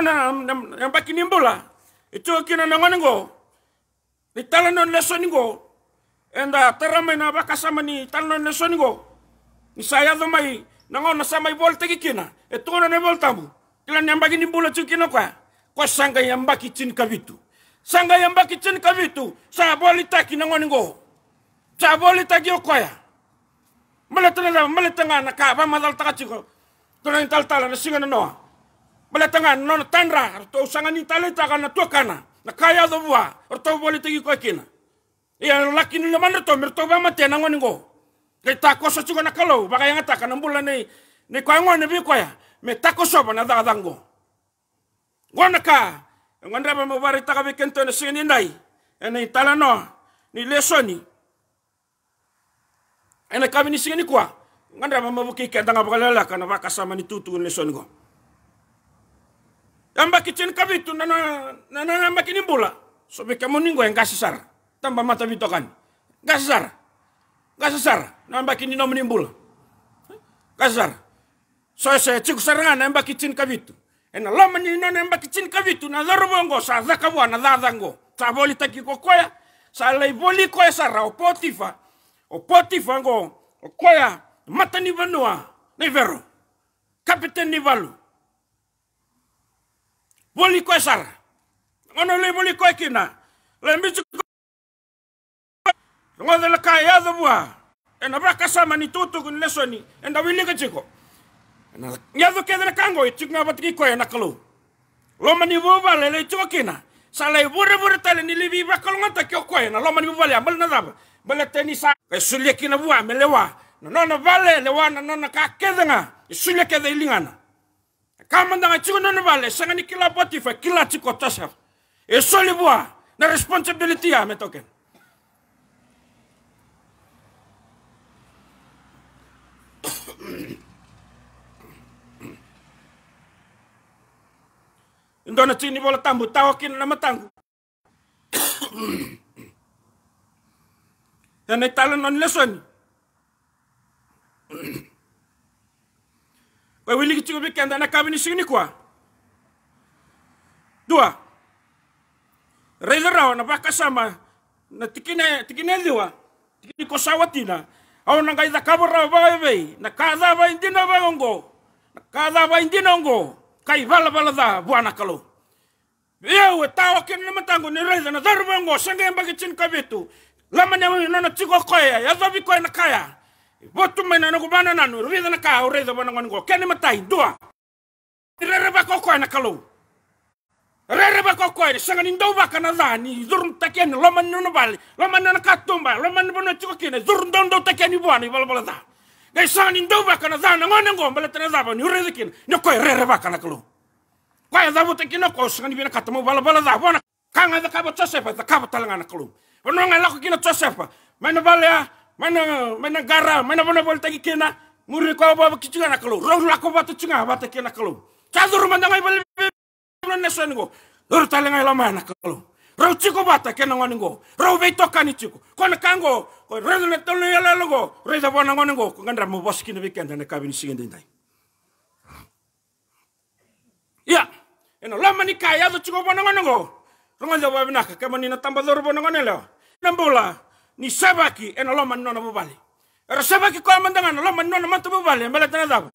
ona na mbaki ni mbola e ngo ni tala non ngo enda tarama na baka sama ni tala non ngo ni saya do mai na sama i volte kikina e tona ne voltamu kila kwa kwa sanga kavitu sanga ya mbaki kavitu sa boli taki na ngo sa boli taki okoya maletana maletanga nakaba madal taka chiko tona tal singa na noa maletangana nona tandra raha ary to sagnany talenta agna toakana nakay azo voa ary to voly tegi ko kina ia lakini le mandra to mer to ba matena ngoni ngo ke ta ko so baga yang ta kana mbula nei ne ko ngone bi ko ya me ta ko so bana da dango ngona ka ngondra ba mo bari ta ka be kento ne singini ndai ene tala no ni lesoni ene ka ni kwa ngondra ba mo buki kenta ngabala la kana ba kasama ni tutu ni lesoni go Amba kicin kabitu nana nana amba kini bola. Sobe kamu ningo yang kasih sar. Tambah mata bitokan. Kasih sar. Kasih sar. Namba kini nom nimbul. Kasih sar. Soe saya cik sarangan amba kicin kabitu. Ena lama ni non amba kicin kabitu na zarubongo sa zakawa na zadango. Sa boli taki kokoya. Sa lei boli koya sara o potifa. O potifa ngo o koya mata ni vanua. Nevero. Kapiten ni valu boli koe sar, ngona le boli koe kina le mitu ngona le kai ado ya, bua ena braka sama ni tutu kun lesoni enda wili ka chiko ena nyado ke le kango i chinga batki koe na kalu lo mani buba le le kina salai i bure bure tale ni libi ba kalu ngata ke koe na lo mani buba le ambal na daba bala teni sa e sulia kina bua melewa na nona vale lewa na nona ka kedenga nga sulia ke ilingana Ka mandanga chigo nana vale, sanga ni kila boti fa kila chiko tasaf. E soli bua, na responsibility ya me token. Indona chini bola tambu tawakin na matangu. Yan ay talon on lesson. wa wiligi tigo bi kenda na kabini sigini kwa dua reza rao na baka sama na tikine tikine liwa tikini kosawatina au na kabo rao ba be na kaza ba indina ba ngo na kaza ba indina ngo kai bala bala da bwana kalo yewe tawa na matango ni reza na zarbango senge mbagi chin kabitu Lama lamanya wino na tiko koya ya zabi koya na kaya Votu mena na kubana nanu, rida na ka, rida bana ngwan go. Kene matai dua. Rere ba koko na kalau. Rere ba koko ina sanga ni ndova kana dani, zurum takeni loma ni no bali, loma na ka loma ni bono chiko kine, zurum dondo takeni bwana bala bala da. Gai sanga ni ndova kana dana ngone ngo bala tena zaba ni rere kine, ni ko rere ba kana kalau. Kwa zabo takino ko sanga ni bina katamo bala bala da bona. Kanga da kabo tsosefa, da kabo talanga na kalau. Bono ngala kina tsosefa. Mana bala ya mana mana gara mana mana bol tagi kena muri ko bawa kicu na kalu roh la ko ba kena kalu cazur mandang ngai bal na sen go lor tale ngai lama mana kalu rau ciko batu bata kena ngon go roh be to ciko ko na kango ko rezo le tolo ya la logo rezo ba na go ko ngandra mo bos kini weekend na kabini singende ndai ya eno lama ni kaya do ciko ba na go rongo jawa binaka kamani na tamba dor na nambola ni sabaki eno eh, loma nona bubali ero sabaki kwa mandangana loma nona mantu bubali mbele tana daba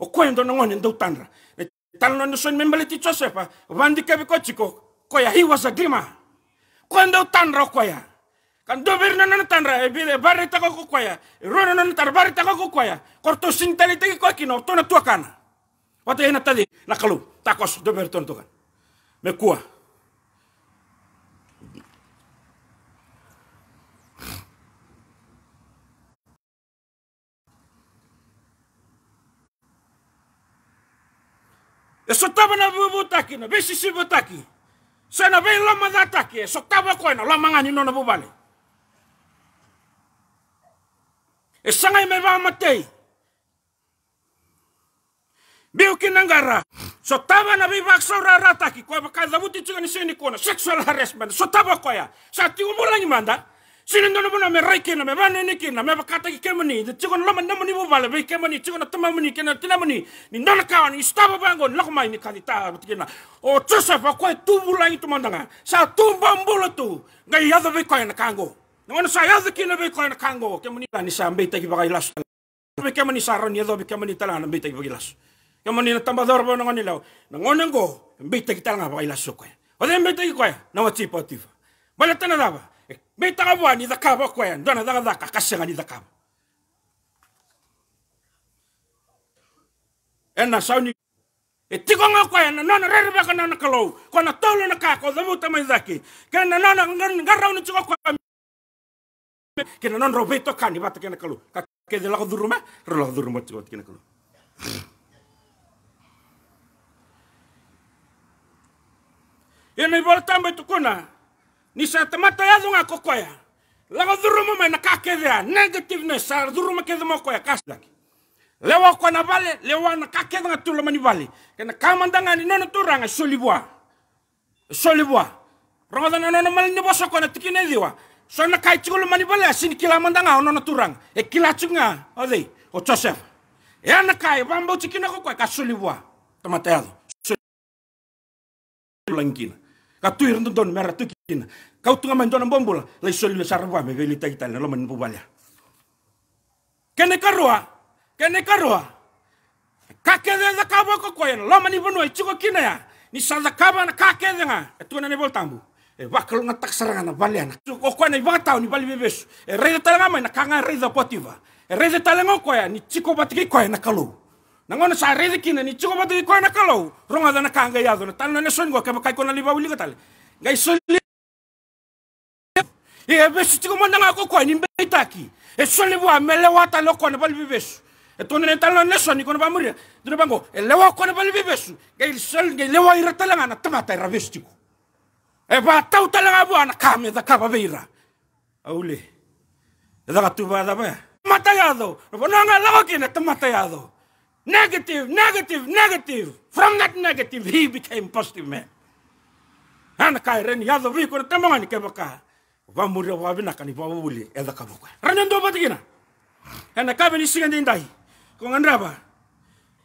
o kwendo no ngone ndou tanra e talno no son membele ti chosefa vandi kabi kochiko kwa he was a kwa kwendo tanra ya. kan dobir na nan tanra e bile barri tako ko koya e rono nan tar barri tako ko ya. korto sintali teki ko kino tona tuakana wata ena tadi nakalu takos dobir ton tukan me kuah so taba na bubu taki e na besi sibu taki so na lama na taki so taba lama ngani no na bubale e sangai me ba matei biu kina ngara so taba na bai bak so ra ra taki ko ba ka zabuti tsuga ni sini kona sexual harassment so taba ko ya sa ti umulani Sinin dono bono me reike na me bane ni ki na me bakata ki kemeni, de tsigo na lama nemeni bo bale be kemeni, tsigo na tama meni ke na tila meni, ni dono kawa ni stabo bango na koma ni kadi ta bo tigena, o tsosa fa koe tu bula mandanga, sa tu bambula tu, ga yadu be koe na kango, na wana sa yadu ki na be koe na kango, kemeni la ni sa mbe ta ki bagai las, be kemeni sa ron yadu be kemeni tala na mbe ta ki bagai las, kemeni na tamba dor bono ngani lau, na ngonengo mbe ta ki tala na bagai las o de mbe ta ki na wa tsipo tifa, bale tana daba. baitaga bwaniza kaba kwaya ndona zaga zaka kashenganiza kaba ena sauni etiko nga kwaya na nona rerebe ka nona kalau kona tolo na kako zamu tamai zaki kena nona ngarau ni chiko kwa kena nona robeto kani bata kena kalau kakede lako duruma rolo duruma chiko kena kalau Ini ibarat tambah itu kuna Nisa ya dunga kokoya lago dhurumo mena kakethea negativeness ar dhurumo kethemo koya kasdaki lewa na vale lewa na kakethanga tulamani vale kena kamandanga ni nono turanga solibwa solibwa rongadana nono malini na kona tikinediwa sona kai chikulu mani vale asini kila mandanga nono turanga e kila chunga ode o joseph ya ana kai bambo chikina kokoya kasolibwa tamatayazo solibwa katu irun don mera tukin kau tunga man don bombol la isoli le sarwa me veli tai tal lo man pubalya kene karwa kene karwa kake de kabo ko lo chiko kina ya ni sal da kaba na kake de nga eh, tuna ne voltambu e eh, wakal nga tak saranga na valiana o ko na vata ni bali e eh, reza talanga na kanga reza potiva e reza talanga ko ya ni chiko batiki ko na kalu nangono sa rezi kina ni chigo batu ikwana kalau ronga dana kanga yado na tanna ne kwa kema bakai kona liba uliga tale ngai soli e besu chiko manda nga ni mbe itaki e soli bua mele wata lo kona bal bibesu e tona ne tanna ne soni kona bamuri dure bango e lewa kona bal bibesu ngai soli ngai lewa ira talanga na tamata ira besu chiko e ba tau talanga bua na kame za kaba veira aule da gatu ba da ba matayado no nga lago kina tamatayado Negative, negative, negative. From that negative, he became positive man. And Anakai reni yazo viko na ni kebaka. Vamuri wabina kani wabuli eza kabuka. Rani ndo batikina. And kabe ni singa ndai. Kongandraba.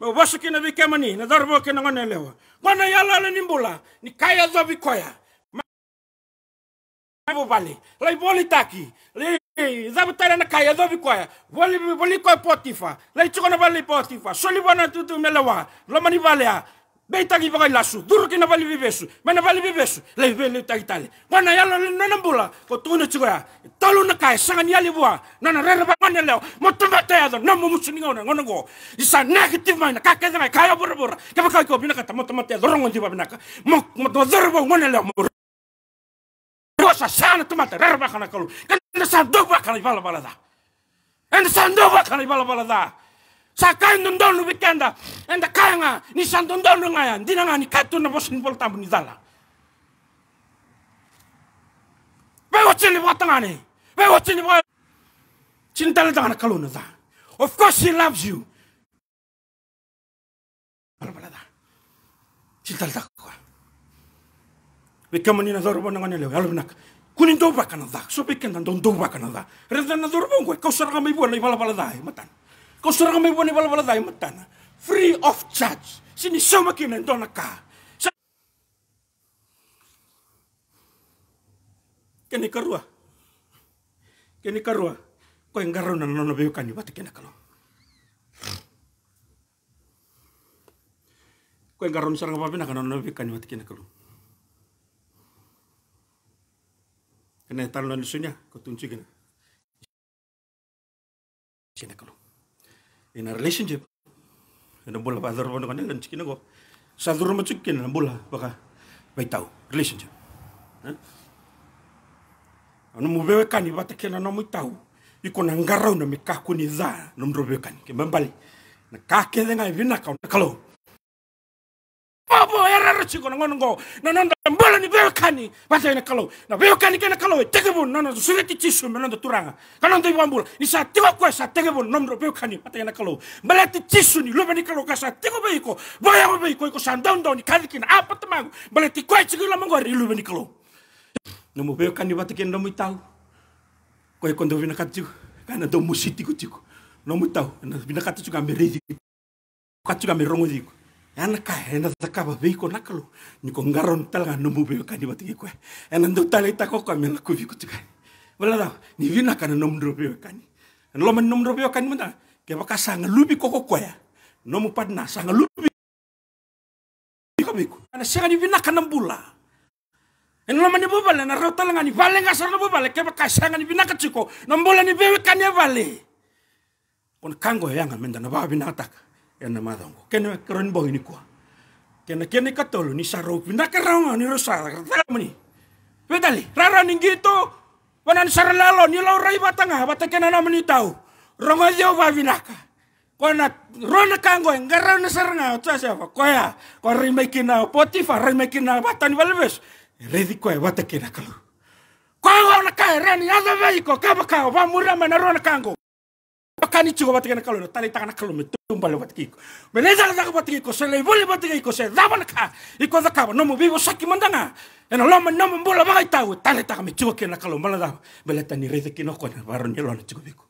Ba wasu kina bikemani na darbo kina ngone lewa. Ngone yala nimbula ni kaya zo vikoya. Mabali, lai boli taki, lai Zabutai na kaya zobi kwaya wali wali ko potifa la chiko na wali potifa soli bana tutu melawa, lo mani balea ya. beita ki bagai lasu duru na wali bibesu mana wali bibesu la vele ta itale yala yalo na nambula ko tuna chiko ya talu na kaya sangan yali bua na na rera bana leo motumba ta yado na mumu chini ngona ngona go isa negative mana ka ka kaya bura bura ka ba ka ko kata motumba ta yado rongo jiba bina ka mo mo do zerbo ngona leo Rosa sana tumata rera bakana kalu En de kali balabalada, ibala balada. En de Sakai nundon lu bikenda. En kaya kayanga ni sandondon lu ngayan. Dina kaitun katu na bosin pol tambu ni dala. Bego chini bwa tangani. Bego chini bwa. Chini tala da. Of course he loves you. Bala balada. Chini tala takwa. Bikamani na zorobon bonangani lewe. Kunin dou baka dha, so beken dan don dou dha. Renda na dor bongo, kau sarang mai buana i bala bala dha, e matana. Kau sarang mai buana i bala bala dha, e matana. Free of charge. Sini sama kina dona ka. Kene karua. Kene karua. Kau yang na nono beukan i batu kena kalau. Kau yang garona sarang apa pina kana nona beukan i batu kena kalau. Kena tarlo ni sunya ko tun chigina chine kalo in a relationship ene bola pa orang bono kanya dan chikina go sa dor ma chikin na bola baka bay tau relationship Anu mo bebe kani bata kena no mo tau iko na ngarau na mikaku ni za no mro bebe kani ke mbali na kake denga vina ka kalau. Papa era chiko na ngongo na nanda ni beo kani wata ina kalau na beo kani kena kalau tege bon nana tu sugeti tisu melon tu turanga kanon tu bambul ni sa tiwa ko sa tege bon nomro beo kani wata ina kalau balati tisu ni lobe ni kalau kasa tigo beiko boya ko beiko ko san don don ni kalikin apa temangu kue ko cigila mangori lobe ni kalau nomo beo kani wata ken nomo tau kue kondo vina katiu kana do musiti kutiku nomo tau na vina katiu ka meredi katiu ka merongo enaka ena takava veiko nakalo niko ngaro ni nomu veo kani watiki koe ena ndo tala itakoko e ami ena kuviko tukai walada ni nomu ndro veo kani nomu ndro veo kani manda ke waka lubi nomu padna sanga lubi ko viko ena sanga ni vina kana mbula ena loma ni bobale ya. ena rau talaga ni vale ngasara na bobale ke waka sanga vina kachiko nombula ni veo kani e vale kon kango e yanga menda na vavi ena madongo kene keron bohi ni kwa kene kene katolo ni saropi na karonga ni rosa ramani wedali rara ningito gitu wanan saralalo ni lo rai batanga batakena na mani tau rongo jeo bavinaka kona rona kango ngara na saranga tsa sefa koya ko rimakina potifa rimakina batani valves redi koya kena kalu kwa ya, ona kaya rani ada veiko kaba kaba ya, murama na rona kango Kani chigo batakena kalu na tali takana kalu tumba le batiko beleza ga ga batiko se le vole batiko se dava na ka i ko da ka no mo vivo saki mandanga en bola ba ita u tale ta mi chivo ke kalo mala da beleta ni reze ki no ko na baro ni na chivo biko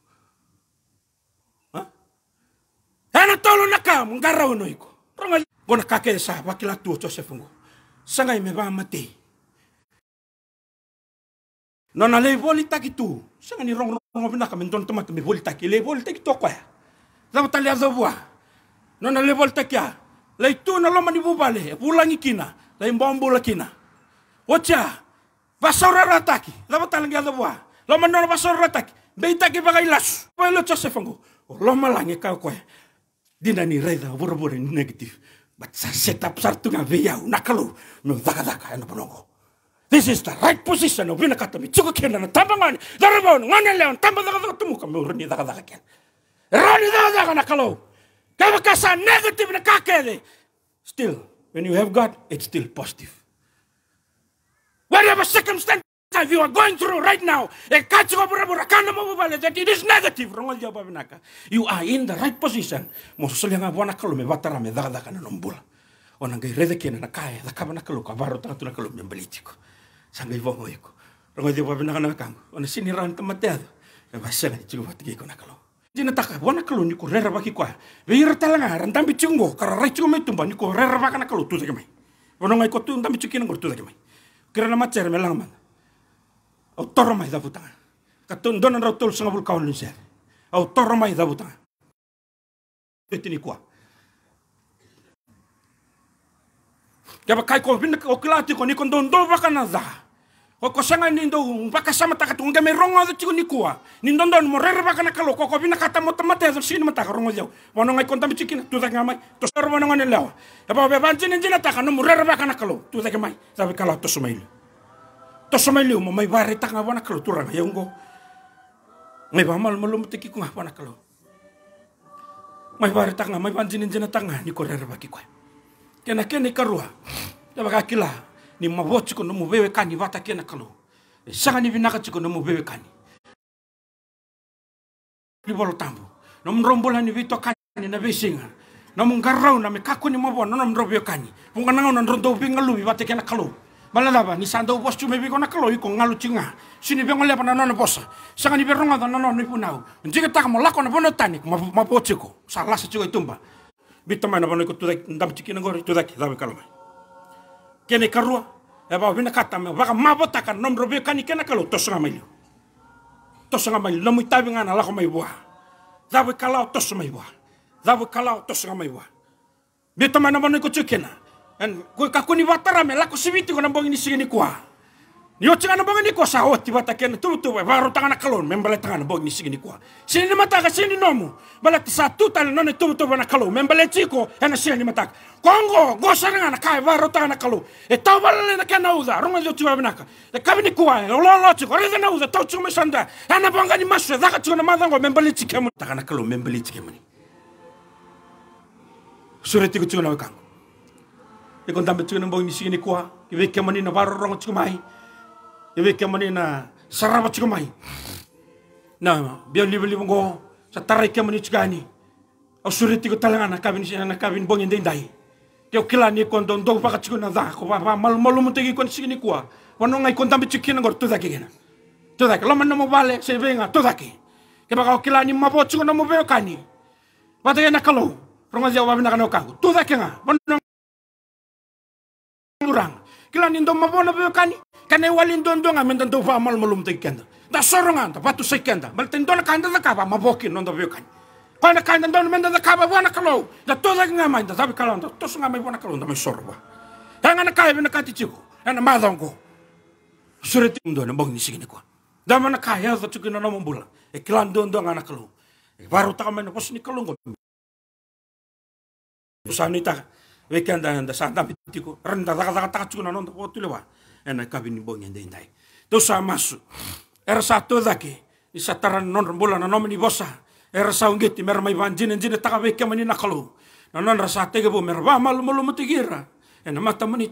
ha ana tolo naka, ka mo garra uno iko ronga gona ka ke sa ba tuo tu cho se fungo sanga ime ba mate no voli takitu sanga ni rong rong na ka voli takile voli takitu ko ya Zama tali azobua. Ya nona level takia. Lai tu na loma ni bubale. E pulangi kina. Lai mbombula kina. Wacha. Vasaura rataki. Zama tali azobua. Ya loma nona vasaura rataki. Beitaki bagai lasu. Pelo chose fangu. Loma langi kau koe. Dina ni reza buru-buru ni negatif. But sa setap sartunga veyau nakalu. No zaka-zaka ena bonongo. This is the right position of Vinakatami. Tsukakena na tambangani. Darabon, ngane leon, tambangaka tumuka. Murni zaka-zaka kena. Rani dadaga na kalau. Kaya kasa negative na kakede. Still, when you have God, it's still positive. Whatever circumstance you are going through right now, eh, that it is negative. You are in the right position. Mosusulianga buana kalu me batara me daga daga na nombula. Onangai rede kena na kaya, dakaba na kalu, kabaro tanga tuna kalu me belitiko. Sangai vongo iko. Rongo dia babina kana kangu. Ona sini ran kamateado. Evasela ni chigo batiki kona kalu. dina taka wana kalu niko rera baki kwa be ira talanga ran tambi chungo kara rai chungo me tumba niko rera baka na tuza kemai wono ngai ko tum tambi chukina ngor tuza kira nama macer me lang man au toro mai da butanga katun dona rau tol sanga vulkaun linser au toro mai da butanga etini kwa Kaba kai ko bin ko do baka na o kosanga nindo baka sama taka tunga me rongo do chiku nikua nindo ndo rere baka na kalo ko bina kata mota mata ya sini mata rongo jau wono ngai kontam chikina tu taka mai to sar wono ngone lawa e ba be banjin njina taka no rere baka na kalo tu taka mai sabe kala to sumail to sumail mo mai bare taka wana kalo tu ranga yungo mai ba mal malum tiki ku wana kalo mai bare taka mai banjin jina taka ni korere baki kwa kena kena karua ya baka kila ni mawochi ko no mubewe kani wata kena kalo e ni vinaka chiko no mubewe kani ni tambo no mrombola ni vito kani na besinga no ngarau na mekako ni mabona no mrobewe kani bunga nanga no ndondo vinga lubi wata kena kalo Malalaba ni sanda u bosu mebi kona kalo iko ngalu chinga sini vengo lepa na nono bosa sanga ni vironga da nono ni punau njike taka molako na bono tani mawochi ko salasa chiko itumba bitamana bono ko tudak ndam chikina ngori tudak dabe kalomai kene karua ya, eva bina katame baka mabota kan nomro be kani kena kalo lu, mailio ngamai lu. lamu tavi ngana lako mai bua zavu kalau tos mai bua zavu kalau tosnga ngamai bua be tama na mono ko chukena en ko kakuni watara me lako sibiti ko nambongi ni sigini Ni otsingan bongi ni ko sahoti bataken tu tu baru tangan kalon membala tangan bongi ni sigi ni ko. Sini mata ka sini nomu. Bala sa tu tal non tu tu bana kalon membala chiko ena sini mata. Kongo go sangan ka baru tangan kalon. E tau bala na kana uza runga jo tiba bana ka. E ka ni ko lo lo chiko re na uza tau chuma sanda. Ena bonga ni masu da ka chuna mazango membala chikemu tangan kalon membala chikemu ni. Sureti ko chuna kango. E kon tambe chuna bongi ni sigi ni ko. Ibe kemani na baru rongo chukumai. yewe kemani na saraba mai na biya liba liba ngo sa tarai e kemani chuka ni au suri tiko talanga na kabin si na kabin bongi ndai ndai keo kila ni kon don dog paka chuka na pa mal malu mutegi kon sigi ni kuwa wano ngai kon tambi chuki na ngor tuda lama namo bale se venga tuda ke ke baka kila ni mapo chuka mo veo kani wata ke na kalau Rongo jawa bina kana kaku tuda ke nga wano Kurang, kila ni ndo mapo na veo kani kane walin dondonga men tan tofa mal malum te kenda da soronga ta patu se kenda mal te ndola kanda da kaba maboki non da biokan kana kanda don men da kaba wana kalo da nga ngama da sabe kalo da sunga mai wana kalo da mai sorba kanga na kai na kati chiko ana madongo sureti ndo na bong ni sigini ko da mana kai ya da kina na no mbula e kilan na kalo e baru ta men pos ni kalo ngo sanita wekenda da santa pitiko renda da da tak chiko na non da lewa bonya κάβινι ndai ντεϊντάι. Dosa masu. Era satu daki. Isa taran non bosa, nomen ibosa. Era mer mai merma ivanjin enjin taka beke mani nakalu. Nanon rasa tege mer merva malu malu gira Ena mata mani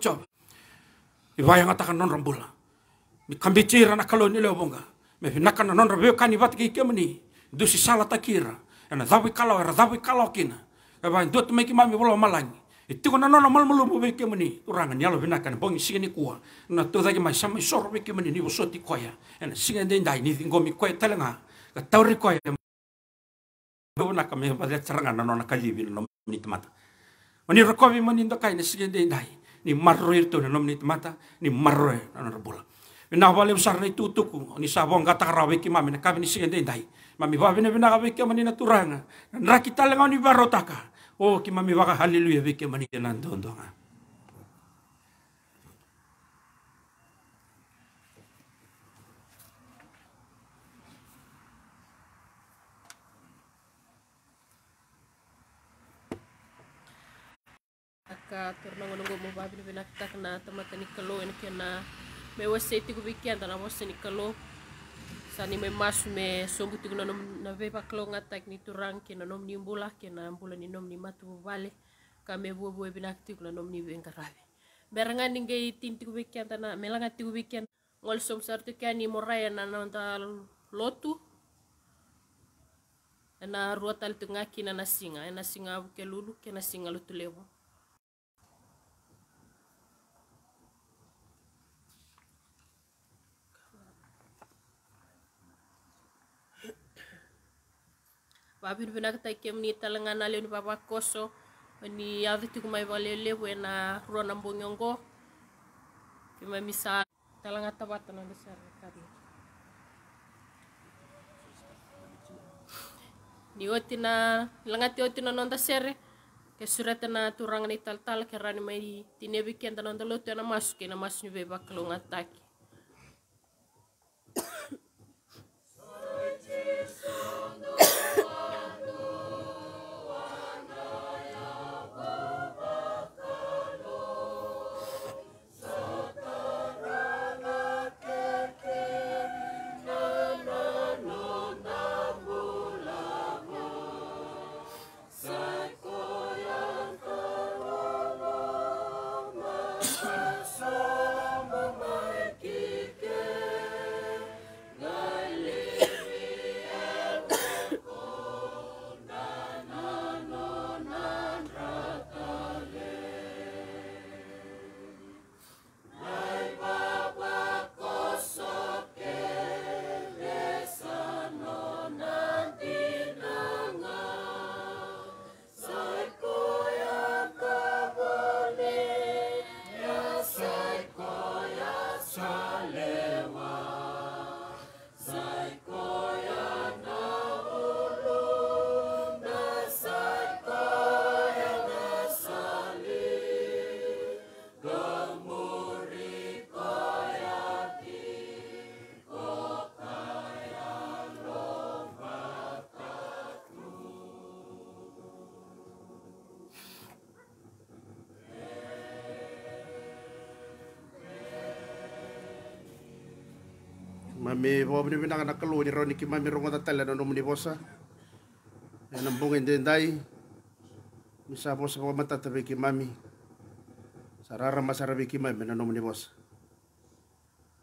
i va yang atakan non rambula. Mi kambicira nakalu ni leobonga. Me nakana non rabe kani vat ke mani. Dusi sala takira. Ena zawi kalau era zawi kalau kina. Eba indot meki mami bolo malangi. Iti ko nana namal malumu weke mani urangan yalo wina kan bongi singeni kua na tuda ki mai samai soro weke mani ni wosoti koya en singeni dei dai ni ngomi koya talenga ka tauri koya bona kami pada ceranga nana na kali bin nom ni temata mani rokowi mani ndokai na singeni dei dai ni marro itu na nom ni temata ni marro na bola Mina wale usar na itutuku ni sabong kata karawe ki mami na kami ni singeni dei dai mami bawa bina kawe ki mani na turanga na rakita lenga ni barotaka Oh, ki mami waka haleluya ve ke mani ke nan dondonga. Aka tornango nungo mo babili vela tak na tamatani kalo en ke na me waseti kubiki antana waseni kalo sani me mas me sombu tiku nanom na vepa klonga tak ni rang ke nanom ni mbula ke na mbula ni nom ni matu vale ka me buo buo binak tiku nanom ni benga rabe beranga ni ngai tin tiku wekian tana melanga tiku ngol som sartu ke ni moraya na nonta lotu na ruatal tengah ngaki na singa na singa ke lulu ke na singa lutu lewo babin fina ka takem ni talanga na lenu baba koso ni yaviti kuma ibale wena na rona mbonyongo kima misa talanga tabata na besar kadi ni otina langati otina nonda sere ke surata na turang ni tal tal kerani mai tinebi kenda nonda lotu ya na masuk na masuk ni bebak lo ngataki Mami bo bini bina na kalu ni roni ki mami rongo tatala nomu ni bosa. E eh, na bungen den dai. Misa bosa po mata tabe ki mami. Sarara masara be ki mami na ni bosa.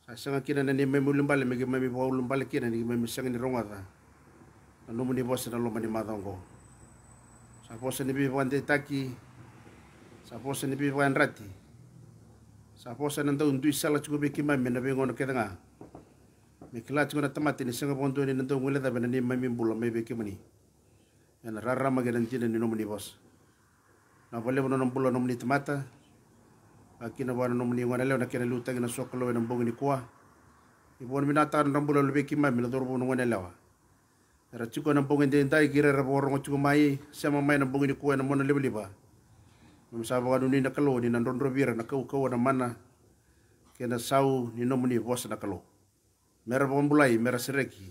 Sa sanga kina na ni mami lumbale me ki mami bo lumbale kina ni mami sanga ni rongo ta. Na ni bosa na lomani madongo. Sa bosa ni bi wande taki. Sa bosa ni bi wande rati. Sa bosa na ndau ndui isala chukubi ki mami na bingono kedanga me kila chunga tamati ni sanga pontu ni nanto ngule da bena ni mami bula me beke mani en rara ma gedan ni nomni bos na vole bula nomni tamata akina wana nomni ngana le na kena luta gina sokolo na bongi ni kwa ibon minata nom bula lebe kima mi dor bono ngana lewa ra chuko na bongi den dai gira ra boro ngo chuko mai sama mai na ni kwa na mona lebe liba dunia nak kalau ni nandron kau kau na mana kena sau ni nomni bos nak mera pambulai mera sereki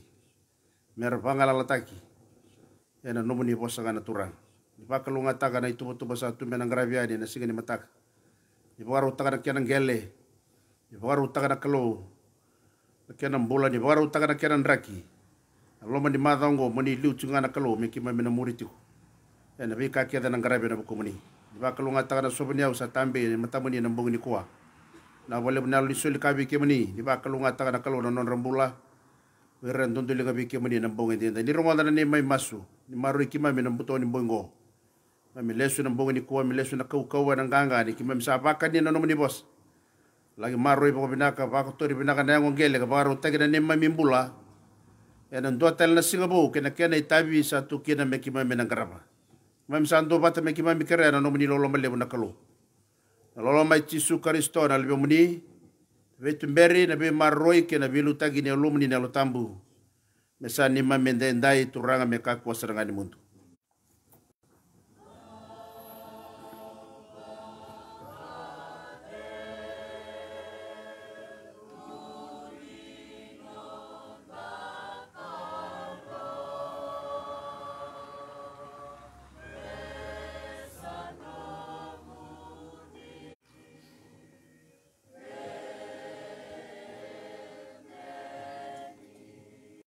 mera pangalalataki ena nomu ni posanga na turang ni pakalunga taka na itu tu basatu mena graviani na sigani mataka ni pakaru taka na di gele ni pakaru taka na kalo na kiana mbula ni pakaru taka na kiana raki na loma ni madongo moni liu tsunga na kalo me kima mena muritiku ena vika kiada na graviani na bukumuni ni pakalunga taka na sobani au satambe ni matamuni na mbungi ni kuwa na wale benar li ka bi kemani di ba kalunga ta na kalu non rambula weren tuntu ka bi kemani na bongi di ni romo na ni mai masu ni maru ki mami na buto ni bongo mami lesu na bongi ni kuwa mi lesu na kau kau na nganga ni ki mami sa ba ka ni ni bos lagi maru bina binaka ba ko tori binaka na ngongele ka ta ki na ni bula mbula na do tel na na kena kena itabi satu kena meki mami na garaba mami me ki meki mami kere na non ni lolo male na kalu na lolo mai tisu karisto na lebe muni vetu mberi na be marroi ke na vilu tagi ni alumni ni alotambu mesa ni ma mendendai turanga me kakwa serangani muntu